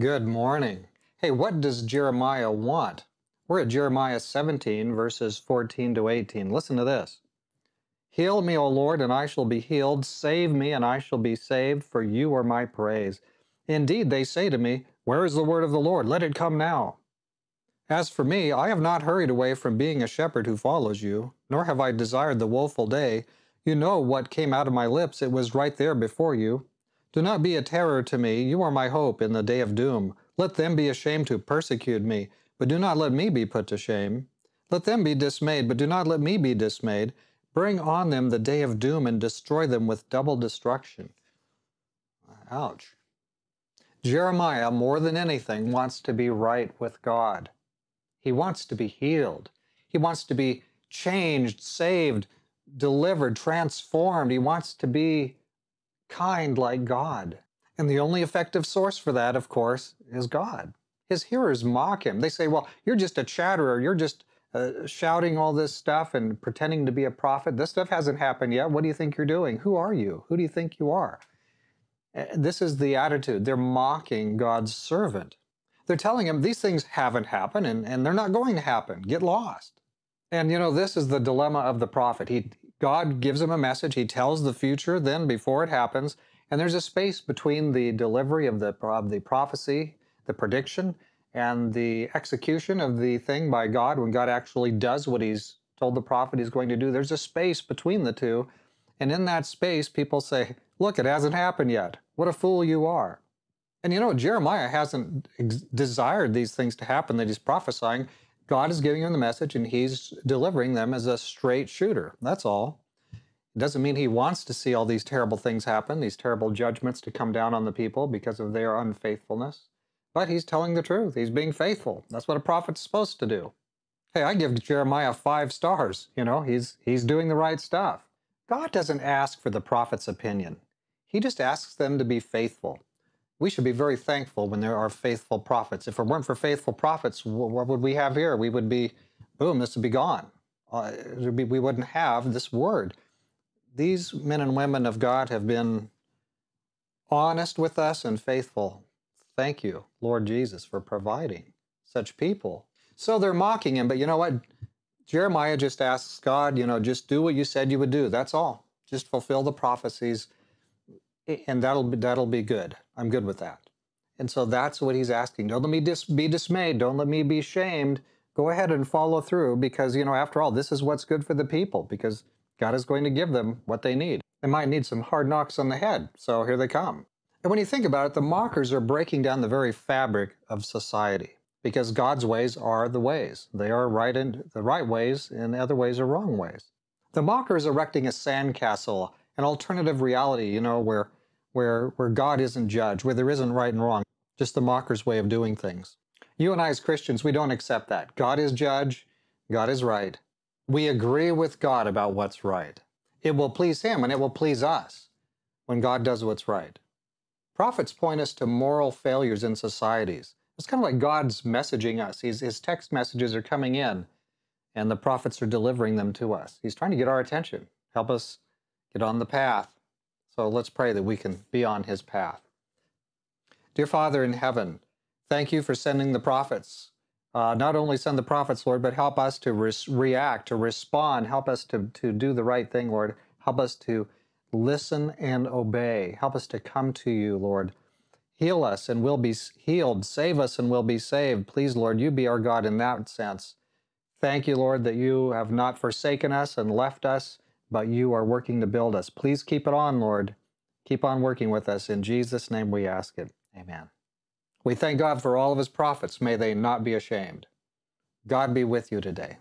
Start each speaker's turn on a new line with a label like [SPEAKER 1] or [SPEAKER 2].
[SPEAKER 1] Good morning. Hey, what does Jeremiah want? We're at Jeremiah 17, verses 14 to 18. Listen to this Heal me, O Lord, and I shall be healed. Save me, and I shall be saved, for you are my praise. Indeed, they say to me, Where is the word of the Lord? Let it come now. As for me, I have not hurried away from being a shepherd who follows you, nor have I desired the woeful day. You know what came out of my lips, it was right there before you. Do not be a terror to me. You are my hope in the day of doom. Let them be ashamed who persecute me, but do not let me be put to shame. Let them be dismayed, but do not let me be dismayed. Bring on them the day of doom and destroy them with double destruction. Ouch. Jeremiah, more than anything, wants to be right with God. He wants to be healed. He wants to be changed, saved, delivered, transformed. He wants to be kind like God. And the only effective source for that, of course, is God. His hearers mock him. They say, Well, you're just a chatterer. You're just uh, shouting all this stuff and pretending to be a prophet. This stuff hasn't happened yet. What do you think you're doing? Who are you? Who do you think you are? this is the attitude. They're mocking God's servant. They're telling him these things haven't happened and, and they're not going to happen. Get lost. And you know, this is the dilemma of the prophet. He, God gives him a message. He tells the future then before it happens. And there's a space between the delivery of the, of the prophecy, the prediction, and the execution of the thing by God when God actually does what he's told the prophet he's going to do. There's a space between the two. And in that space, people say, Look, it hasn't happened yet. What a fool you are. And you know, Jeremiah hasn't desired these things to happen that he's prophesying. God is giving him the message and he's delivering them as a straight shooter. That's all. It doesn't mean he wants to see all these terrible things happen, these terrible judgments to come down on the people because of their unfaithfulness. But he's telling the truth. He's being faithful. That's what a prophet's supposed to do. Hey, I give Jeremiah five stars. You know, he's he's doing the right stuff. God doesn't ask for the prophet's opinion. He just asks them to be faithful we should be very thankful when there are faithful prophets. If it weren't for faithful prophets, what would we have here? We would be, boom, this would be gone. Uh, we wouldn't have this word. These men and women of God have been honest with us and faithful. Thank you, Lord Jesus, for providing such people. So they're mocking him, but you know what? Jeremiah just asks God, you know, just do what you said you would do. That's all. Just fulfill the prophecies and that'll be, that'll be good. I'm good with that. And so that's what he's asking. Don't let me dis- be dismayed. Don't let me be shamed. Go ahead and follow through because, you know, after all, this is what's good for the people because God is going to give them what they need. They might need some hard knocks on the head. So here they come. And when you think about it, the mockers are breaking down the very fabric of society because God's ways are the ways. They are right and the right ways and other ways are wrong ways. The mockers erecting a sandcastle an alternative reality, you know, where where where God isn't judged, where there isn't right and wrong, just the mocker's way of doing things. You and I as Christians, we don't accept that. God is judge, God is right. We agree with God about what's right. It will please him and it will please us when God does what's right. Prophets point us to moral failures in societies. It's kind of like God's messaging us. He's, his text messages are coming in, and the prophets are delivering them to us. He's trying to get our attention, help us get on the path. So let's pray that we can be on his path. Dear Father in heaven, thank you for sending the prophets. Uh, not only send the prophets, Lord, but help us to react, to respond. Help us to, to do the right thing, Lord. Help us to listen and obey. Help us to come to you, Lord. Heal us and we'll be healed. Save us and we'll be saved. Please, Lord, you be our God in that sense. Thank you, Lord, that you have not forsaken us and left us, but you are working to build us. Please keep it on, Lord. Keep on working with us. In Jesus' name we ask it. Amen. We thank God for all of his prophets. May they not be ashamed. God be with you today.